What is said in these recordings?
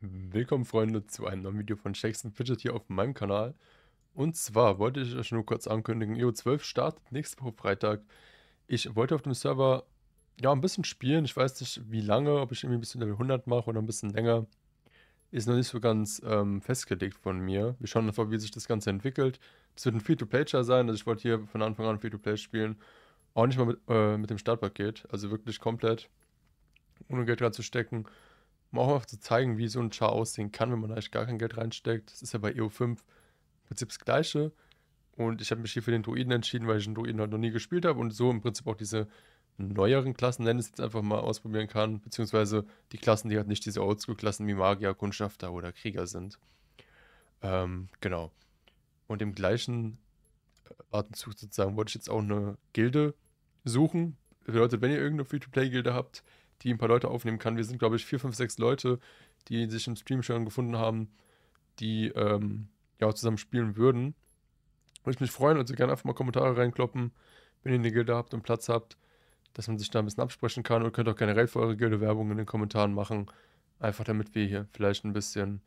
Willkommen Freunde zu einem neuen Video von Shakespeare Fidget hier auf meinem Kanal. Und zwar wollte ich euch nur kurz ankündigen, EO12 startet nächste Woche Freitag. Ich wollte auf dem Server ja ein bisschen spielen, ich weiß nicht wie lange, ob ich irgendwie ein bisschen Level 100 mache oder ein bisschen länger. Ist noch nicht so ganz ähm, festgelegt von mir. Wir schauen einfach, wie sich das Ganze entwickelt. Es wird ein Free-to-Play-Char sein, also ich wollte hier von Anfang an Free-to-Play spielen. Auch nicht mal mit, äh, mit dem Startpaket, also wirklich komplett ohne Geld reinzustecken. stecken um auch mal zu zeigen, wie so ein Char aussehen kann, wenn man eigentlich gar kein Geld reinsteckt. Das ist ja bei EO5 im Prinzip das Gleiche. Und ich habe mich hier für den Druiden entschieden, weil ich den Druiden halt noch nie gespielt habe und so im Prinzip auch diese neueren Klassen, nenne es jetzt einfach mal, ausprobieren kann. Beziehungsweise die Klassen, die halt nicht diese Oldschool-Klassen wie Magier, Kundschafter oder Krieger sind. Ähm, genau. Und im gleichen Atemzug sozusagen wollte ich jetzt auch eine Gilde suchen. Bedeutet, wenn ihr irgendeine Free-to-Play-Gilde habt, die ein paar Leute aufnehmen kann. Wir sind, glaube ich, vier, fünf, sechs Leute, die sich im Stream schon gefunden haben, die ähm, ja auch zusammen spielen würden. Würde ich mich freuen, also gerne einfach mal Kommentare reinkloppen, wenn ihr eine Gilde habt und Platz habt, dass man sich da ein bisschen absprechen kann und könnt auch generell für eure Gilde Werbung in den Kommentaren machen. Einfach damit wir hier vielleicht ein bisschen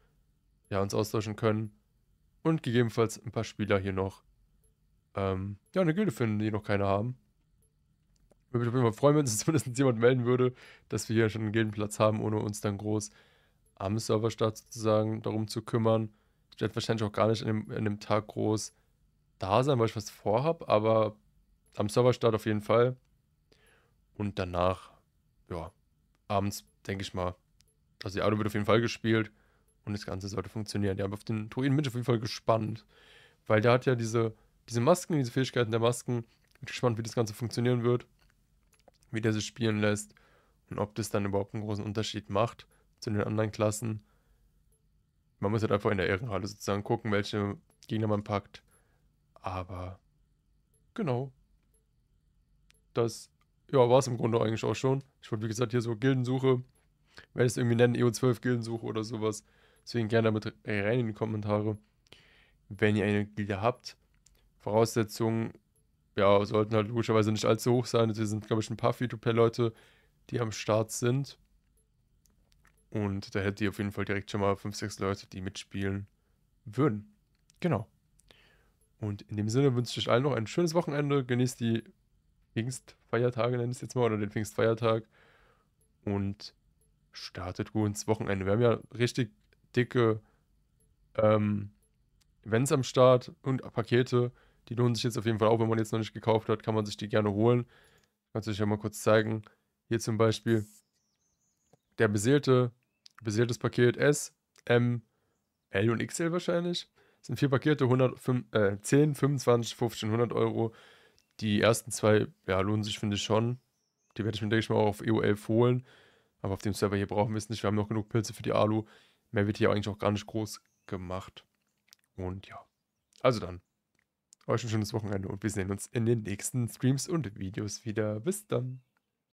ja, uns austauschen können und gegebenenfalls ein paar Spieler hier noch ähm, ja, eine Gilde finden, die noch keine haben würde mich auf jeden Fall freuen, wenn sich zumindest jemand melden würde, dass wir hier schon einen Gildenplatz haben, ohne uns dann groß am Serverstart sozusagen darum zu kümmern. Ich werde wahrscheinlich auch gar nicht an dem, an dem Tag groß da sein, weil ich was vorhabe, aber am Serverstart auf jeden Fall. Und danach, ja, abends, denke ich mal. Also die Auto wird auf jeden Fall gespielt und das Ganze sollte funktionieren. Ja, aber auf den Druiden bin ich auf jeden Fall gespannt, weil der hat ja diese, diese Masken, diese Fähigkeiten der Masken. Bin gespannt, wie das Ganze funktionieren wird wie der sich spielen lässt und ob das dann überhaupt einen großen Unterschied macht zu den anderen Klassen. Man muss halt einfach in der Ehrenhalle sozusagen gucken, welche Gegner man packt. Aber genau. Das ja, war es im Grunde eigentlich auch schon. Ich wollte, wie gesagt, hier so Gildensuche, Ich werde es irgendwie nennen, EO12 Gildensuche oder sowas. Deswegen gerne damit rein in die Kommentare. Wenn ihr eine Gilde habt, Voraussetzungen ja, sollten halt logischerweise nicht allzu hoch sein. Also wir sind, glaube ich, ein paar Free-to-Play-Leute, die am Start sind. Und da hättet ihr auf jeden Fall direkt schon mal 5, 6 Leute, die mitspielen würden. Genau. Und in dem Sinne wünsche ich euch allen noch ein schönes Wochenende. Genießt die Pfingstfeiertage, nenne ich es jetzt mal, oder den Pfingstfeiertag. Und startet gut ins Wochenende. Wir haben ja richtig dicke ähm, Events am Start und Pakete. Die lohnen sich jetzt auf jeden Fall auch, wenn man jetzt noch nicht gekauft hat, kann man sich die gerne holen. Kannst du euch ja mal kurz zeigen. Hier zum Beispiel der beseelte, beseeltes Paket S, M, L und XL wahrscheinlich. Das sind vier Pakete, 100, 5, äh, 10, 25, 15, 100 Euro. Die ersten zwei ja, lohnen sich, finde ich schon. Die werde ich mir, denke ich mal, auch auf EO11 holen. Aber auf dem Server hier brauchen wir es nicht. Wir haben noch genug Pilze für die Alu. Mehr wird hier eigentlich auch gar nicht groß gemacht. Und ja. Also dann euch ein schönes Wochenende und wir sehen uns in den nächsten Streams und Videos wieder. Bis dann.